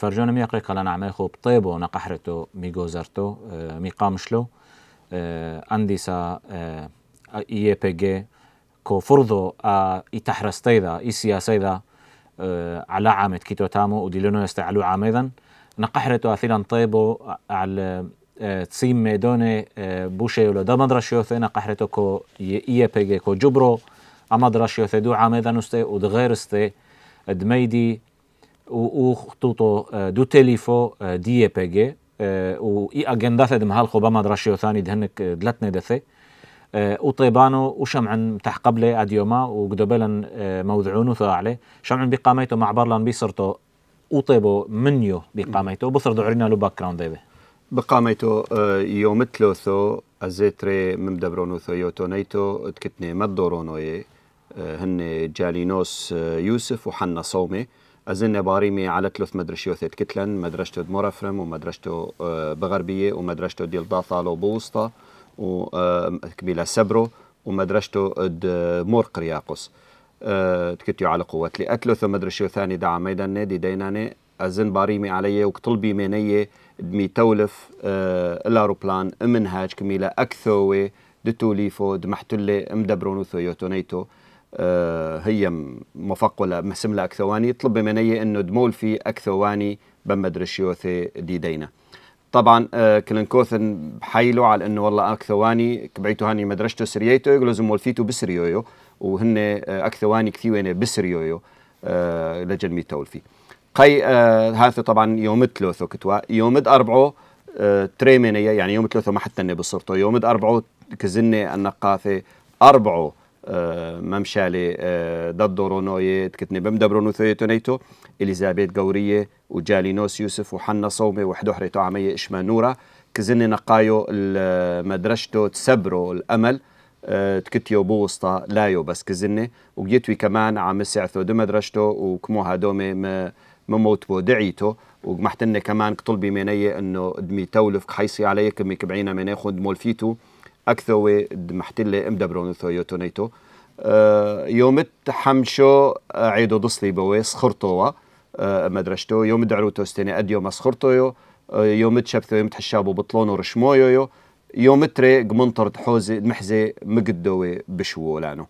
فرجون فرجۆنە میقڕێکە لە نامای خۆ بطێبەوە نەقەحرێتۆ میگۆزەرتۆ میقامشلو ئەندیسا ئیPG کۆفرۆ ئیتەحرەستەیدا ئی سیاسەیدا على عامد كيتو تامو وديلونو يستعلو عامدا نقحرتو اثيلا طيبو على تسيم ميدوني بوشي ولا دا مدرشيو ثينا قحرتو كو اي بي كو جبرو اما درشيو ثدو عامدا نستي ودغير استي دميدي E, e, e, u tuto دو تيليفو دي بي جي وإي مهال دم بما درشيو ثاني دهنك دلتني دثي وطيبانو وشمعن تح قبله أديوما وقدبلن موضعونو ثاعله شمعن بقاميتو مع برلان بيسرتو وطيبو منيو بقاميتو بصردو عرينا لو باك جراوند ديبي بقاميتو يوم ثلاثو أزيتري ممدبرونو ثو يوتونيتو تكتني مدورونو هن جالينوس يوسف وحنا صومي أزن باريمي على ثلاث مدرشيوثات كتلن مدرسته دمورفرم ومدرسته آه، بغربية ومدرسته ديل داثالو بوسطى وكبيلة آه، سبرو ومدرسته آه، مور قرياقوس تكتيو على قوة لي أتلو مدرشيو ثاني دعا ميدان دي ديناني أزن باريمي علي وكطلبي مني دمي تولف الأروبلان منهاج كميلة أكثوي دتوليفو دمحتلي مدبرونو يوتونيتو آه، هي ولا مسملة أكثواني طلب مني أنه دمول في أكثواني بمد رشيوثي دي دينا طبعا آه، كلنكوثن بحيلو على انه والله اكثواني كبعيتو هاني مدرشتو سرييتو يقولوا زمول فيتو بسريويو وهن آه، اكثواني كثيوين بسريويو لجن ميتول في قي أه طبعا يوم ثلاثو كتوا يوم اربعو أه تريمينية يعني يوم ثلاثو ما حتى بصرتو يوم اربعو كزني النقاثة اربعو مەمشالێ اه، دەدۆڕۆنۆیەت کردنی تكتني دەبرۆنوتەوێتۆنیتۆ ئلیزابێت گەوریە و جالینۆس يوسف وحنا صومي وحدو حريتو عمية اشما نورا كزني نقايو مدرشتو تسبرو الأمل اه، تكتيو بوسطة لايو بس كزني وجيتوي كمان عم سعثو دو مدرشتو وكموها دومي مموت بو دعيتو ومحتني كمان كطلبي مني انه دمي تولف حيصي عليك كمي كبعينا مني خود مولفيتو اكثوي محتله ام دبرون ثويو تونيتو أه، يومت حمشو عيدو دصلي بوي سخرطوا أه، مدرشتو يوم دعروتو استني اديو ما سخرطو أه، يوم تشبثو يوم تحشابو بطلونو رشمويو يو يوم تري قمنطر حوزي محزي مقدوي بشوو لانو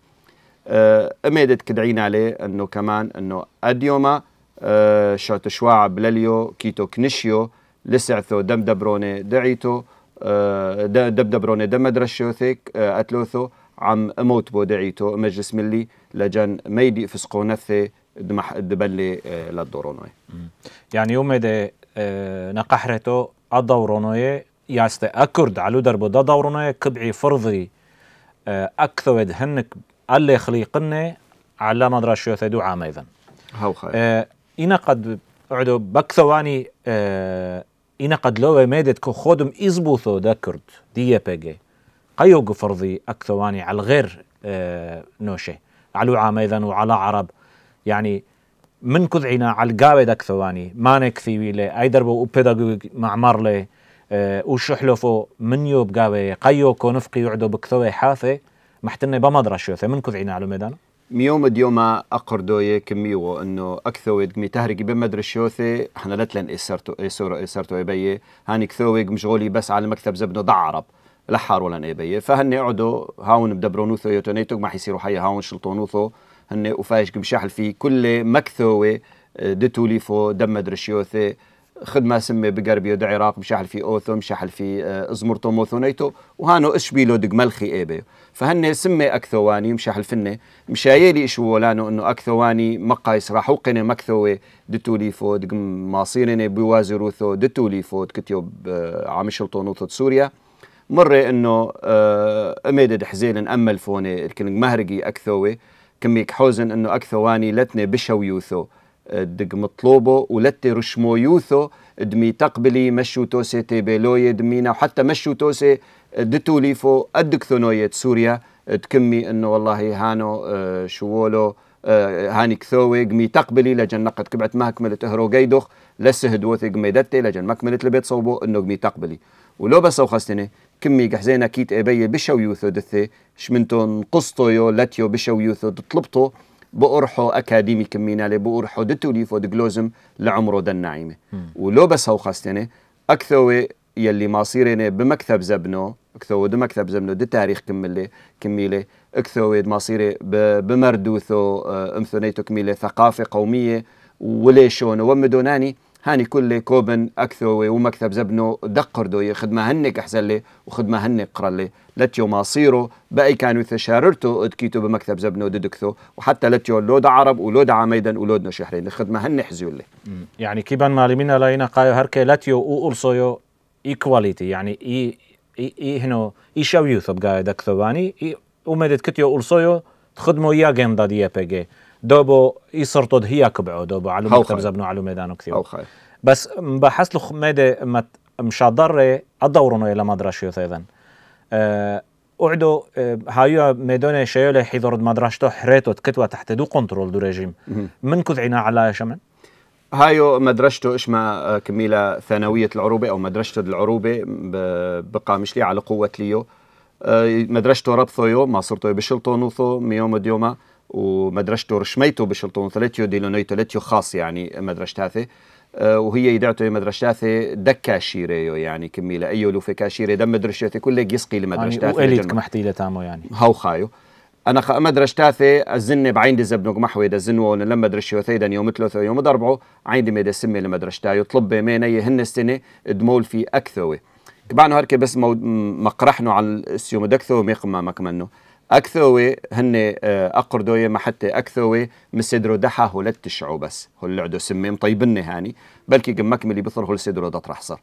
اميدت كدعين عليه انه كمان انه اديوما أه شوت شواعب لليو كيتو كنشيو لسعثو دم دبروني دعيتو دب دبروني دم مدرشوثيك اتلوثو عم اموت بو دعيتو مجلس ملي لجان ميدي فسقونثي دمح دبلي آه، للدورونوي يعني يوم دي آه، نقحرتو الدورونوي ياستي اكرد علو دربو دا دورونوي كبعي فرضي آه، اكثر هنك اللي خليقني على مدرشوثي دو عام ايضا هاو خير إنا قد عدو بك ثواني inakad love medet ko hodom izbutho da kurd DPG قيوق فرضي أكثواني على الغير آه نوشي على عام وعلى عرب يعني من كذعنا على القابد أكثواني ما نكثي لي أي دربو وبيداغوج مع لي آه وشحلفو من يوب قاوي قيو نفقي يعدو بكثوي حاثي محتني بمدرة شوثي من كذعنا على الميدان ميوم ديوما أقردو كميو أنه أكثو يدقمي تهرقي بمدر إحنا لا تلن إسرتو إسرو إسرتو إبي هاني كثوي مشغولي بس على مكتب زبنو دعرب لحار ولا إبي فهني يقعدوا هاون بدبرونوثو يوتونيتوك ما حيصيروا حي هاون شلطونوثو هني وفايش قمشحل في كل مكثوي آه، دتوليفو دم مدر الشيوثي خدمه سمي بقرب يد عراق مشحل في اوثو مشحل في آه، ازمرتو موثونيتو وهانو اشبيلو دق ملخي ايبي فهني سمي اكثواني مشحل فني مشايلي اشو ولانو انه اكثواني مقايس راح قنا مكثوي دتولي فود دق ماصيرني بوازروثو دتولي فود كتيوب آه، عمشلطو نوثو سوريا مرة انه آه، اميدد حزين امل فوني الكن مهرقي اكثوي كميك حوزن انه اكثواني لتني بشويوثو دق مطلوبه ولتي رشمو يوثو دمي تقبلي مشو توسي تيبيلوي دمينا وحتى مشو توسي ليفو أدك ثنوية سوريا تكمي انه والله هانو آه، شوولو آه، هاني كثوي قمي تقبلي لجن نقد كبعت ما كملت هرو قيدوخ لسه دوثي قمي دتي لجن ما كملت لبيت صوبو انه قمي تقبلي ولو بس خستني كمي قحزينا كيت ابي بشو يوثو دثي شمنتو نقصتو يو لاتيو بشو يوثو دطلبتو بقرحو اكاديمي كمينالي بقرحو دتوليفو دجلوزم لعمرو دناعمه ولو بس هو خاصتني اكثوي يلي ماصيرنا بمكتب زبنو اكثو دمكتب زبنو دي تاريخ كملي كميله اكثو ماصيري بمردوثو آه، امثنيتو كميله ثقافه قوميه وليشون ومدوناني هاني كل كوبن أكثوي ومكتب زبنو دقردو خدمة هنك لي وخدمة هنك قرلي لتيو صيرو باي كانوا تشاررتو ادكيتو بمكتب زبنو ددكثو وحتى لتيو لود عرب ولود عميدن ولودنا شحرين خدمة هن حزيولي يعني كيبان منا لاينا قايو هركي لتيو او أرصيو إيكواليتي يعني إي إي إي هنو إي شاويو ثب قايد أكثواني إي ومدد كتيو أرصيو تخدمو يا جيم دا دي بيجي دوبو يسرطد هياك كبعو دوبو علوم مكتب زبنو علوم ميدانو كثير بس بحس لخ مت مش ضري أدورنو إلى مدرسة أيضا أه أعدو آه، هايو ميدون شيولة حضر مدرسته حريتو تكتوى تحت دو كنترول دو ريجيم من كذعنا على شمن هايو مدرسته آه، ما كميلة ثانوية العروبة أو مدرسته العروبة بقامشلي على قوة ليو آه، مدرسته ربثو يو ما صرتو بشلطو نوثو ميوم ديوما ومدرسته رشميته بشلطون ثلاثيو دي لوني ثلاثيو خاص يعني مدرسته آه، وهي يدعته مدرسته دكا شيريو يعني كمي لأيو لوفي كاشيري دم مدرسته كله يسقي لمدرسته يعني وقالت كمحتي لتامو يعني هاو خايو انا خ... مدرسته الزن بعين دي زبنق محوي دا زنو لما درشي وثيدا يوم ثلاثة يوم ضربعو عين دي ميدا سمي لمدرسته يطلب ميني هن السنة دمول في اكثوي كبعنو هركي بس مو... مقرحنو على السيوم دكثو ميقما مكمنو اكثوي هن آه، اقردوية محتة اكثوي مسدرو دحا هولت تشعو بس هولعدو سميم طيبن هاني بلكي قمك ملي بثر هول سدرو دط صار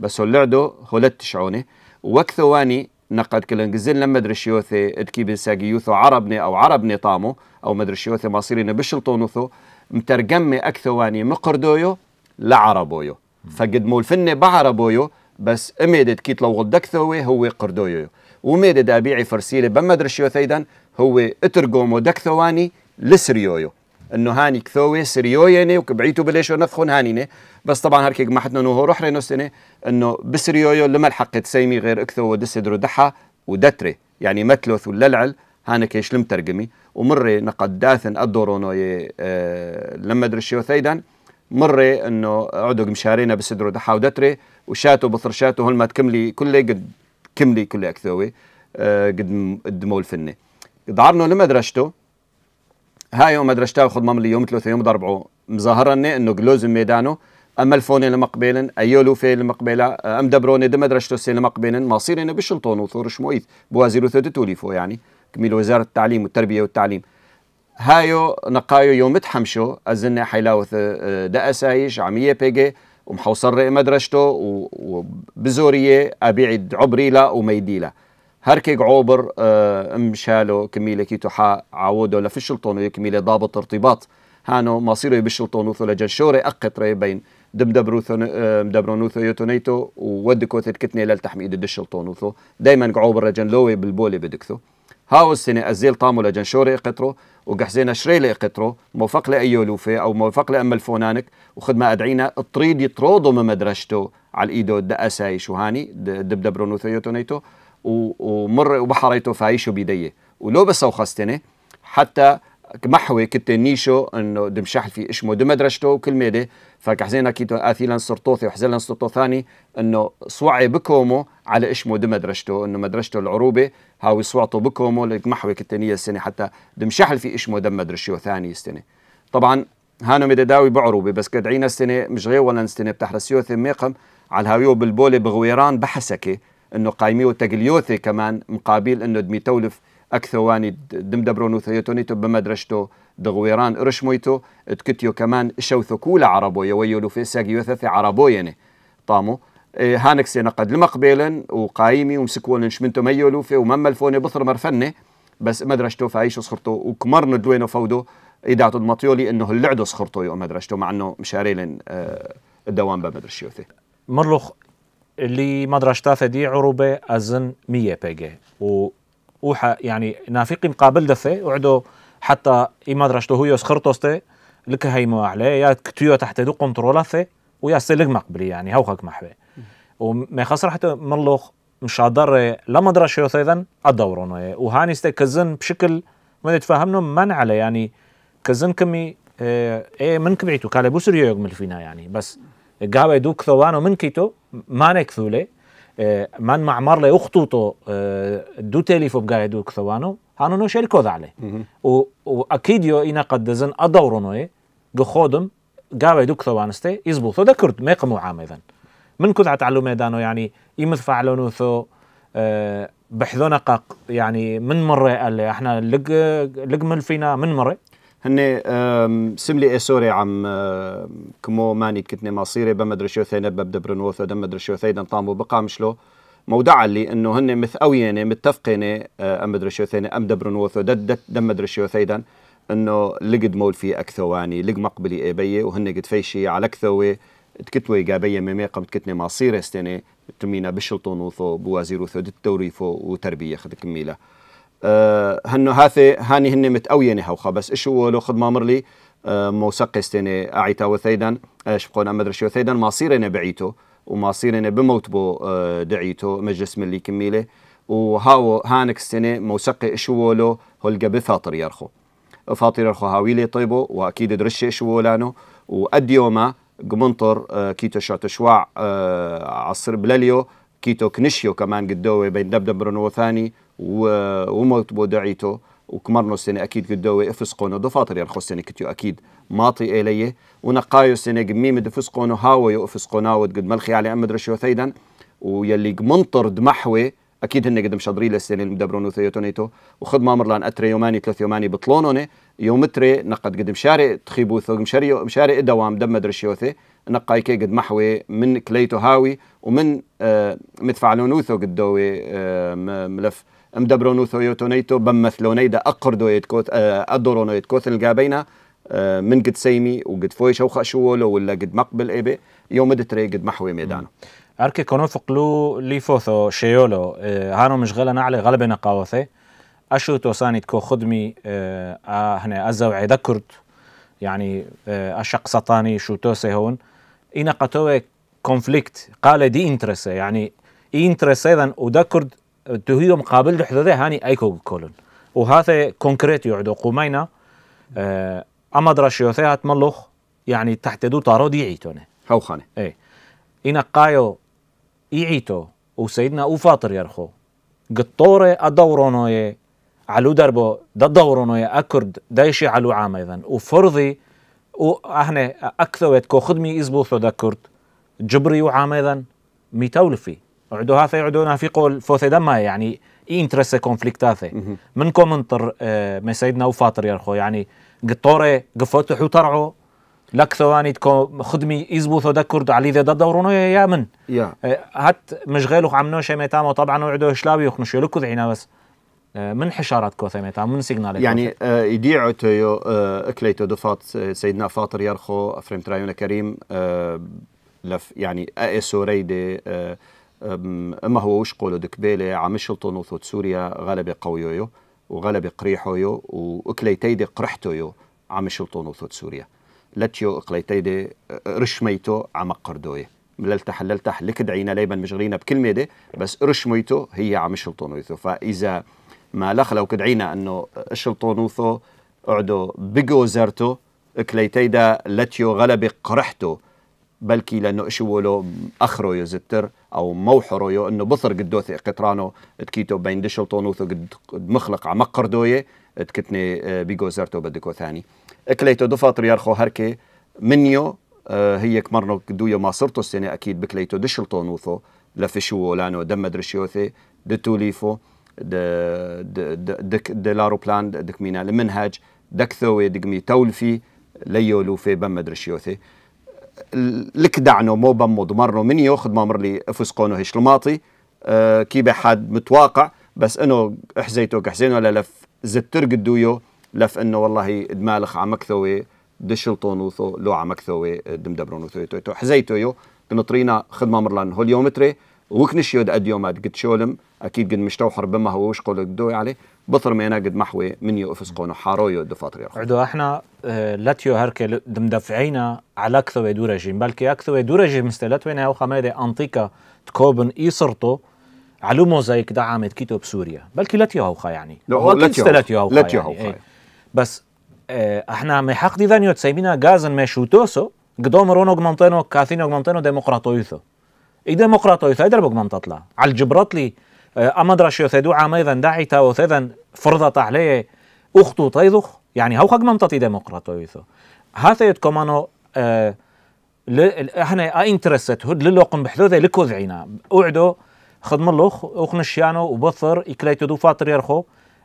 بس لعدو هولت شعوني وأكثواني نقد كلن قزل لما درشيوثي ادكي يوثو عربني او عربني طامو او مدرشيوثي مصيرين بشلطونوثو مترجمي اكثواني مقردويو لعربويو فقد فني بعربويو بس اميدت كيت لو غدك ثوي هو قردويو وميدد ابيعي فرسيلة بما درشيو ثيدا هو اترقومو دك ثواني لسريويو انه هاني كثوي سريويني وكبعيتو بليشو نفخون هانيني بس طبعا هركيك ما حتنا نوهو روح رينوستني انه بسريويو لما الحق تسيمي غير اكثو ودسدرو دحا ودتري يعني متلوث والللعل كيش لم ترقمي ومري نقد داثن الدورونو آه، لما درشيو ثيدا مري انه عدق مشارينا بسدرو دحا ودتري وشاتو بطرشاتو هول ما تكملي كلي قد كملي كلي اكثوي آه، قد الدمو الفني دعرنو لمدرجته هاي يوم مدرجته خد مام اليوم ثلاثة يوم ضربعو مظاهرني انه قلوزم ميدانو اما الفوني المقبلن ايولو في المقبله آه، ام دبروني دم مدرجته السنه المقبلن مصيرنا بشلطون وثور شمويث بوازيرو توليفو يعني كميل وزاره التعليم والتربيه والتعليم هايو نقايو يوم تحمشو أزنة حيلاوث آه، دأسايش عمية بيجي ومحوصر مدرشتو وبزورية أبيعد عبريلا وميديلا هركي عوبر آه، مشالو كميلة كيتو حا عودو لفي الشلطون كميلة ضابط ارتباط هانو مصيرو بالشلطون وثو لجنشوري أقطري بين دم مدبرونو آه، دبرونوثو يوتونيتو ودكو كتني للتحميد الشلطون وثو دايما قعوبر رجن لوي بالبولي بدكثو هاو السنه ازيل طامو لجنشوري اقترو وقحزينا شريلي اقترو موفق لي ايو او موفق لي ام الفونانك وخد ما ادعينا اطريد يطرودو من مدرجته على ايدو دأساي شوهاني دبدب رونوثيوتو نيتو ومر وبحريتو فايشو بيديه ولو بس وخستني حتى محوي كنت نيشو انه دمشاح في اشمو دمدرشتو مدرجته وكل ميدي فكحزينا كيتو اثيلا سرطوثي وحزيلا سرطوثاني انه صوعي بكومو على اشمو دمدرشتو مدرجته انه مدرجته العروبه هاوي صوعته بكومو لك محوي كتنيه السنه حتى دمشاح في اشمو دم مدرجته ثاني السنه طبعا هانو مدداوي بعروبه بس كدعينا السنه مش غير ولا السنه بتحرسيو ثم ميقم على هاويو بالبولي بغويران بحسكه انه قايميو تقليوثي كمان مقابل انه دميتولف اكثواني تەوانی دم دەبرۆن و تەیەتۆنی دغويران رشمويتو تكتيو كمان شوثو كولا عربوية ويولو في ساقي عربۆیەوە عربوية يعني طامو إيه هانك سينا قد المقبلا وقايمي ومسكون شمنتو ميولو في ومم الفوني بثر مرفني بس مدرشتو فايشو صخرتو وكمرنا دوينو فودو إداعتو المطيولي انه اللعدو صخرتو يوم مدرشتو مع انه مشاريلن الدوام إيه، بمدرشيوثي مرلوخ اللي مدرشتا فدي عروبة أزن مية بيجي و اوحا يعني نافيقي مقابل دفه وعدو حتى اي رشتو هو سخرطوسته لك هاي مو عليه يا كتيو تحت دو كنترولاته ويا سلك مقبلي يعني هوخك محبه وما خسر حتى ملوخ مشادر لا درش ايضا ادورون وهاني كزن بشكل ما تفهمنا من على يعني كزن كمي ايه, إيه، من كبعيتو كالبوسر يوغ فينا يعني بس قاوي دوك ثوانو من كيتو ما نكثولي اه، من معمر لي اختوتو اه، دو تليفو بغاي دو كثوانو هانو نو شركو ذالي و اكيد يو اينا قد دزن ادورونو اي خودم غاوي دو كثوانستي ازبوثو دا كرد ميقمو عام اذن من كذا تعلو ميدانو يعني امث فعلونو ثو اه، بحذونا قاق يعني من مره اللي احنا لق لق فينا من مره هني سملي اسوري إيه، عم كمو ماني كتني مصيري بمدري شو ثينا ببدا برنوث ودم شو ثينا طامو بقامشلو مودع اللي انه هن مثقويني متفقيني آه، ام مدري شو ثينا ام دبرنوث وددت دم شو ثيدا انه لقد مول في اكثواني لق مقبلي إيه بيي وهن قد فيشي على كثوي تكتوي قابية ميمي قمت مصيري استني تمينا بشلطون وثو بوازير وثو دتوريفو وتربية خد كميلة آه، هنو هاثي هاني هن متأويني هوخا بس هو لو خد ما مرلي آه، موسق ستيني أعيتا وثيدا بقول آه، أما درشي وثيدا مصيرنا بعيتو ومصيرنا بموت بو دعيتو مجلس ملي كميله وهاو هانك ستيني موسق هو لو هلقى بفاطر يرخو فاطر يرخو هاويلي طيبو وأكيد درشي إشو ولانو وأديوما قمنطر كيتو شواع عصر بلاليو كيتو كنشيو كمان قدوي بين دبدبرن ثاني وموت بودعيتو وكمرنو السنة أكيد قدوي إفسقونو دفاتر يرخو يعني السنة كتيو أكيد ماطي إليه ونقايو السنة قميم دفسقونو يو إفسقونو قد ملخي على أمد رشيو ثيدا ويلي منطر دمحوي اكيد هن قد مشضري للسنه المدبرون وثيوتونيتو وخد مامر لان اتري يوماني ثلاث يوماني بطلونوني يوم تري نقد قد مشاري تخيبو ثوق مشاري مشاري دوام دم مدرشيوثي نقاي كي قد محوي من كليتو هاوي ومن آه متفعلونوثو قدوي آه ملف مدبرو مدبرونوثو يوتونيتو بمثلونيدا أقردو يتكوث آه أدورو نو يتكوث القابينا آه من قد سيمي وقد فوي شوخة شوولو ولا قد مقبل إيبي يوم دتري قد محوي ميدانو أركي كونو فقلو لي فوثو شيولو آه هانو مشغلة نعلي غلبة نقاوثي أشو توساني تكو خدمي آه, آه، هنا أزو عيدكرت كرد يعني آه، أشق سطاني شو توسي هون اینا قطعه کنفلیکت قاله دی اینترسه یعنی اینترسه دن او دکرد تو هیو مقابل دو حدوده هانی ایکو کولن و هاته کنکریت یو عدو قومینا اما درشیو ثه هات ملوخ یعنی يعني تحت دو تارو دی عیتونه هاو خانه ای إيه. اینا قایو ایعیتو و سیدنا او فاطر یرخو قطوره ادورونوی علو دربو دا دورونوی اکرد دایشی علو عامه ایدن و فرضی احنا اكثوت كو خدمي يزبوثو كرد جبري وعاميدا ميتولفي عدو هاثي في قول فوثي دما يعني اي انترسي كونفليكت كونفليكتاثي من انطر آه ما سيدنا وفاطر يا اخو يعني قطوري قفتحو ترعو لك ثواني تكون خدمي يزبو ثو كرد علي ذا دورون يا من yeah. هات مشغلو عم نوشي ميتامو طبعا وعدو شلاوي يخنشو لكو ذعينا بس آه، من حشارات كوثميتا من سيجنال يعني آه تويو تيو آه اكليتو دفات آه، سيدنا فاطر يرخو افريم ترايون كريم آه لف يعني ايسو ريدي آه، اما هو وش قولو دكبيلي عمشلطون وثوت سوريا غلبة قويويو وغلبة قريحويو واكليتيدي قرحتويو عمشلطون وثوت سوريا لاتيو اكليتيدي رشميتو عمقردويه مللتح للتح لكد عينا ليبا مشغلينا بكلمة دي بس رشميتو هي عمشلطون وثوت فاذا ما لو كدعينا أنه نوثو أعدو بقو زرتو كليتيدا لتيو غلبي قرحتو بلكي لانه اشولو اخرو يو زتر او موحرو يو انه بثر قدوثي قطرانو تكيتو بين دشل نوثو قد مخلق عمقر دويه تكتني آه، بيجو زرتو بدكو ثاني اكليتو دفاطر يارخو هركي منيو آه، هي كمرنو دويو ما صرتو السنه اكيد بكليتو دشل نوثو لفشوو لانو دم درشيوثي دتوليفو دك دلارو بلان دك مينا المنهج دك ثوي دقمي تولفي ليولو في بم مدرشيوثي لك دعنو مو بم مضمرنو من يوخد مامر لي فسقونو هش الماطي كي بحد متواقع بس انه احزيتو كحزينو ولا لف زتر قدويو لف انه والله دمالخ عمكثوي دشلطونوثو لو عمكثوي دمدبرونوثو حزيتو يو بنطرينا خدمه مرلان هوليومتري وكنش اديومات قد شولم اكيد قد مشتوحر بما هو وش قول دوي عليه بطر مينا قد محوي منيو افسقونو حارويو دفاتري عدو احنا آه، لاتيو هركي دمدفعينا على اكثر جيم بلكي اكثر جيم مستلت وين او خمالي انطيكا تكوبن ايسرتو علو موزايك دعامت كيتو بسوريا بلكي لاتيو هوخا يعني لاتيو لاتيو هوخا, لاتيو يعني، هوخا إيه. يعني. بس آه، احنا ما حق دي فانيو تسيبينا غازن ما شوتوسو قدوم رونو قمنطينو كاثينو قمنطينو ديمقراطويثو إيدا مقراطة يثيدر بقمن تطلع على الجبرطلي آه، اما درشيو ثيدو عام أيضا داعي تاو ثيدا فرضة عليه أختو تيضخ يعني هو خق منطتي ديمقراطة يثو هذا يتكمانو آه احنا آه، انترست هد للوقم بحدوده لكوذعينا اوعدو خدم الله اخن الشيانو وبثر اكليتو دو فاطر يرخو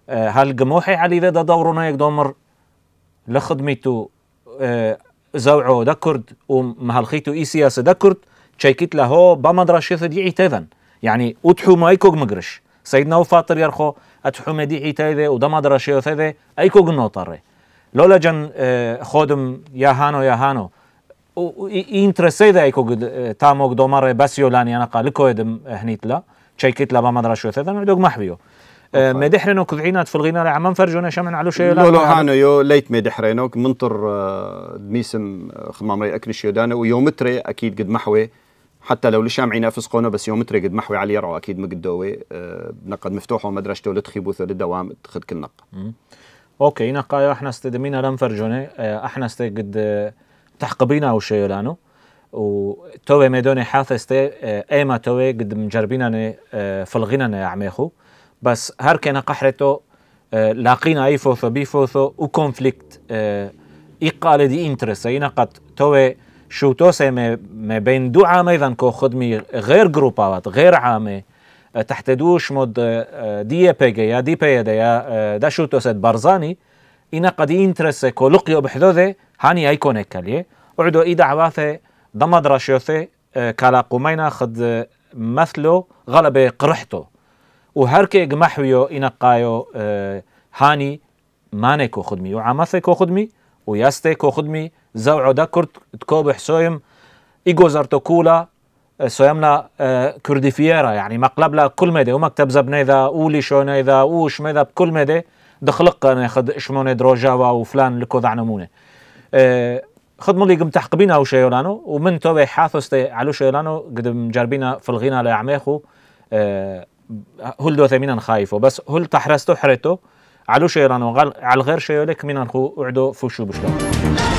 آه هل قموحي علي ذا دورنا يك دومر لخدمتو آه زوعو دا كرد ومهالخيتو اي سياسة دا كرد چیکیت له هو با مەدراشێتە دیعی تێدەن یعنی ئوتحومای کۆک مگرش سیدنا و فاتر يرخو اتحو دي ايتايده ودما درشيو ثيده اي لولا جن خودم يا هانو يا هانو انترسي ده ايكو تاموك دومار بسيو لاني انا قال لكو هنيت لا تشيكيتلا بما درشيو ثيده دوق محبيو مدحرنوك ذعينات في الغناء عمان فرجونا شمن على شيء لا لا هانو يو ليت مدحرنوك منطر دميسم خمامري اكنشيو دانا ويومتري اكيد قد محوي حتى لو الشام عينا ينافس بس يوم ترقد محوي على يرعو اكيد مقدوي آه، نقد مفتوح ومدرجته لتخيبوثه للدوام تخد كل نق اوكي نقايا احنا استدمينا لم فرجوني آه، احنا استقد آه، تحقبينا او شيء لانو وتوي ميدوني حاثستي ايما توي قد مجربينا فلغينا عميخو بس هر كان قحرته لاقينا اي فوثو بي فوثو وكونفليكت قال دي انترس اي نقد توي شوتوسي ما بين دو عامي كو خدمي غير جروبات غير عامه اه، تحت دوش مود دي بيجي يا دي بي يا دا شوتوسي برزاني إنا قد انترس كو كولقيو بحدوده هاني أيكون كليه اعدو اي عواثي ضمد رشيوثي كالا اه، قومينا خد اه، مثلو غلبة قرحته وهركي اجمحويو قايو هاني ماني كو خدمي وعمثي كو خدمي وياستي كو خدمي zavrao dakord tkobih sojm إيجو زرتوكولا آه، سويمنا آه، كرديفيرا يعني مقلب لا كل مدة ومكتب زبنا إذا أولي شونا إذا أوش مدة بكل مدة دخلق أنا خد إشمونة دروجا وفلان لكو ذعنمونة آه، خد لي قم تحقبين أو شيء لانو ومن توي حاثوست تي علو شيء لانو قد مجربينا في الغنى لأعميخو هل دو ثمينا خايفو بس هل تحرستو حرتو علو شيء لانو على غير شيء لك مينا خو أعدو فوشو بشلون